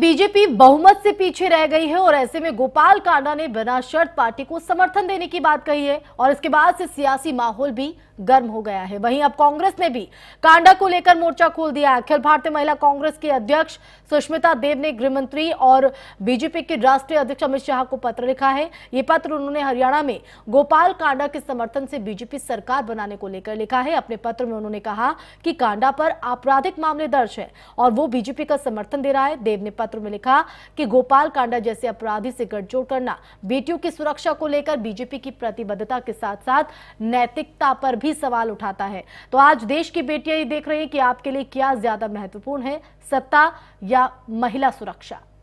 BJP बहुमत से पीछे रह गई है और ऐसे में गोपाल कांडा ने बिना शर्त पार्टी को समर्थन देने की बात कही है और इसके बाद से सियासी माहौल भी गर्म हो गया है वहीं अब कांग्रेस ने भी कांडा को लेकर मोर्चा खोल दिया अखिल भारतीय महिला कांग्रेस की अध्यक्ष सुष्मिता देव ने गृहमंत्री और बीजेपी के राष्ट्रीय अध्यक्ष अमित शाह को पत्र लिखा है ये पत्र उन्होंने हरियाणा में गोपाल कांडा के समर्थन से बीजेपी सरकार बनाने को लेकर लिखा है अपने पत्र में उन्होंने कहा कि कांडा पर आपराधिक मामले दर्ज है और वो बीजेपी का समर्थन दे रहा है देव ने पत्र में लिखा कि गोपाल कांडा जैसे अपराधी से गठजोड़ करना बेटियों की सुरक्षा को लेकर बीजेपी की प्रतिबद्धता के साथ साथ नैतिकता पर भी सवाल उठाता है तो आज देश की बेटियां ये देख रही हैं कि आपके लिए क्या ज्यादा महत्वपूर्ण है सत्ता या महिला सुरक्षा